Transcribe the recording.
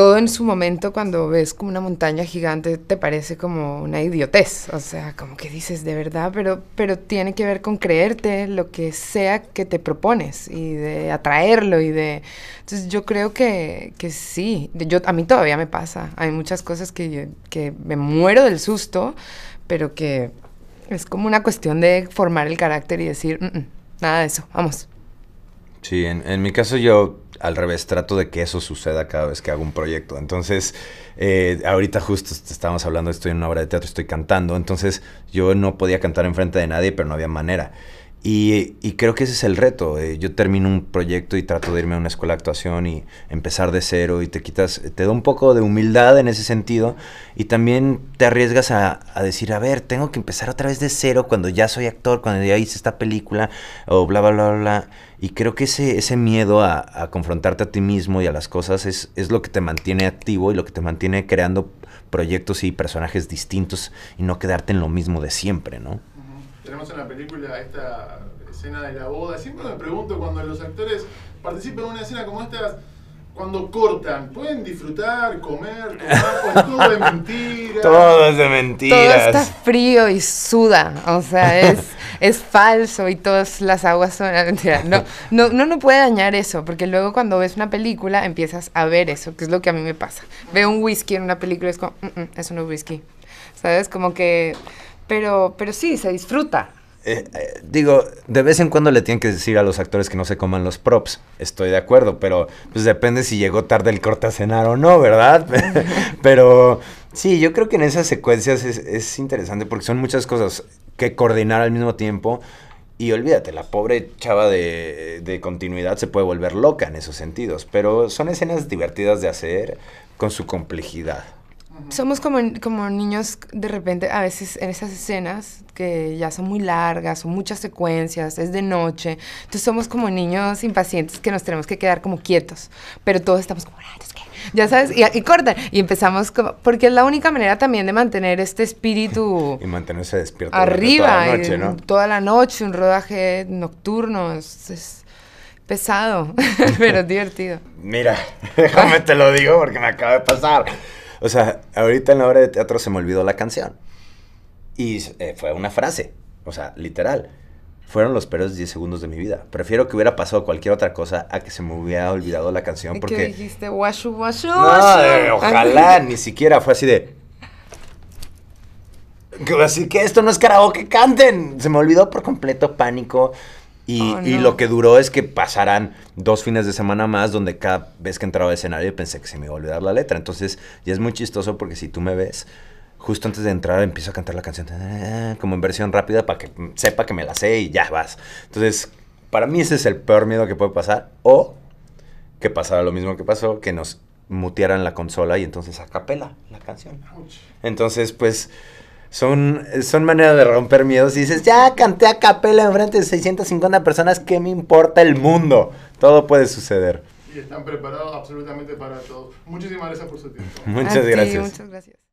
todo en su momento cuando ves como una montaña gigante te parece como una idiotez, o sea, como que dices de verdad, pero, pero tiene que ver con creerte lo que sea que te propones y de atraerlo y de... Entonces yo creo que, que sí, yo, a mí todavía me pasa, hay muchas cosas que, me muero del susto, pero que es como una cuestión de formar el carácter y decir, mm, mm, nada de eso, vamos. Sí, en, en mi caso yo al revés, trato de que eso suceda cada vez que hago un proyecto. Entonces, eh, ahorita justo estábamos hablando, estoy en una obra de teatro, estoy cantando, entonces yo no podía cantar enfrente de nadie, pero no había manera. Y, creo que ese es el reto. Eh, yo termino un proyecto y trato de irme a una escuela de actuación y empezar de cero y te quitas, te da un poco de humildad en ese sentido y también te arriesgas a, decir, a ver, tengo que empezar otra vez de cero cuando ya soy actor, cuando ya hice esta película o bla, bla, bla, bla. Y creo que ese, ese miedo a, confrontarte a ti mismo y a las cosas es, es lo que te mantiene activo y lo que te mantiene creando proyectos y personajes distintos y no quedarte en lo mismo de siempre, ¿no? tenemos en la película esta escena de la boda. Siempre me pregunto cuando los actores participan en una escena como esta, cuando cortan, ¿pueden disfrutar, comer, tomar? todo es mentira? Todo es de mentiras. Todo está frío y suda, o sea, es, es falso y todas las aguas son... No, no, no, no puede dañar eso, porque luego cuando ves una película empiezas a ver eso, que es lo que a mí me pasa. Veo un whisky en una película y es como, mm, mm, es un es whisky. ¿Sabes? Como que pero, pero sí, se disfruta. Eh, eh, digo, de vez en cuando le tienen que decir a los actores que no se coman los props. Estoy de acuerdo, pero pues depende si llegó tarde el corte a cenar o no, ¿verdad? pero sí, yo creo que en esas secuencias es, interesante porque son muchas cosas que coordinar al mismo tiempo. Y olvídate, la pobre chava de continuidad se puede volver loca en esos sentidos. Pero son escenas divertidas de hacer con su complejidad somos como, como niños de repente, a veces en esas escenas que ya son muy largas, son muchas secuencias, es de noche, entonces somos como niños impacientes que nos tenemos que quedar como quietos, pero todos estamos como, ah, ya sabes, y, y, cortan, y empezamos porque es la única manera también de mantener este espíritu. y mantenerse despierto. Arriba, toda la noche, ¿no? Toda la noche, un rodaje nocturno, es, es pesado, pero es divertido. Mira, déjame te lo digo porque me acaba de pasar. O sea, ahorita en la obra de teatro se me olvidó la canción. Y eh, fue una frase, o sea, literal. Fueron los peores 10 segundos de mi vida. Prefiero que hubiera pasado cualquier otra cosa a que se me hubiera olvidado la canción porque... ¿Qué dijiste? Washu, washu, no, eh, ojalá, ni siquiera fue así de... Así que esto no es karaoke, canten. Se me olvidó por completo pánico. Y, oh, lo que duró es que pasarán dos fines de semana más donde cada vez que entraba al escenario pensé que se me iba a olvidar la letra. Entonces ya es muy chistoso porque si tú me ves, justo antes de entrar empiezo a cantar la canción eh, como en versión rápida para que sepa que me la sé y ya vas. Entonces, para mí ese es el peor miedo que puede pasar. O que pasara lo mismo que pasó, que nos mutearan la consola y entonces acapela la canción. Entonces, pues son, son maneras de romper miedos. Y dices, ya canté a capela enfrente de 650 personas, ¿qué me importa el mundo? Todo puede suceder. Y están preparados absolutamente para todo. Muchísimas gracias por su tiempo. Muchas gracias. muchas gracias.